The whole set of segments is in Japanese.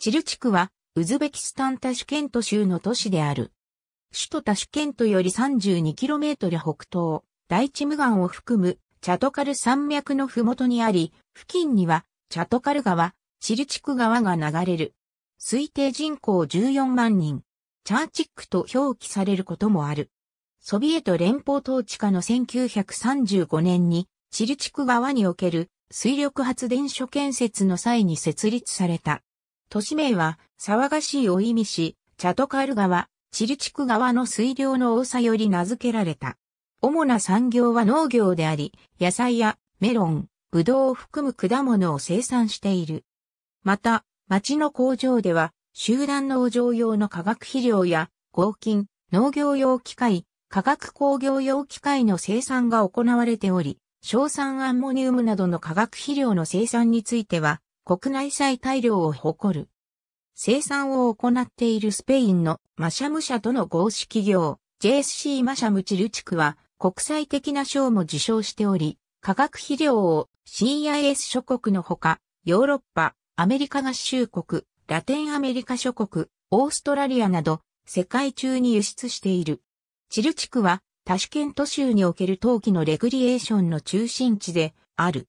チル地区は、ウズベキスタンタシュケント州の都市である。首都タシュケントより 32km 北東、大地無岩を含む、チャトカル山脈のふもとにあり、付近には、チャトカル川、チル地区川が流れる。推定人口14万人。チャーチックと表記されることもある。ソビエト連邦統治下の1935年に、チル地区川における水力発電所建設の際に設立された。都市名は、騒がしいを意味し、チャトカール川、チルチク川の水量の多さより名付けられた。主な産業は農業であり、野菜やメロン、ブドウを含む果物を生産している。また、町の工場では、集団農場用の化学肥料や、合金、農業用機械、化学工業用機械の生産が行われており、硝酸アンモニウムなどの化学肥料の生産については、国内最大量を誇る。生産を行っているスペインのマシャム社との合資企業 JSC マシャムチル地区は国際的な賞も受賞しており、化学肥料を CIS 諸国のほか、ヨーロッパ、アメリカ合衆国、ラテンアメリカ諸国、オーストラリアなど世界中に輸出している。チル地区はタシケント州における陶器のレクリエーションの中心地である。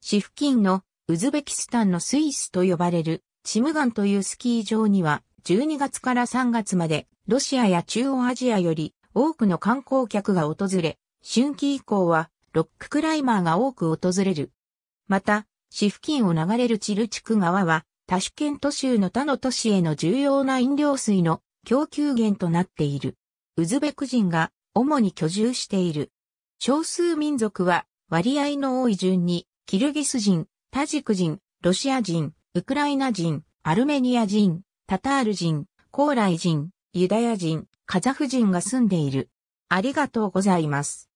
市付近のウズベキスタンのスイスと呼ばれるチムガンというスキー場には12月から3月までロシアや中央アジアより多くの観光客が訪れ、春季以降はロッククライマーが多く訪れる。また、市付近を流れるチルチク川は、タシュケント州の他の都市への重要な飲料水の供給源となっている。ウズベク人が主に居住している。少数民族は割合の多い順に、キルギス人、タジク人、ロシア人、ウクライナ人、アルメニア人、タタール人、高麗人、ユダヤ人、カザフ人が住んでいる。ありがとうございます。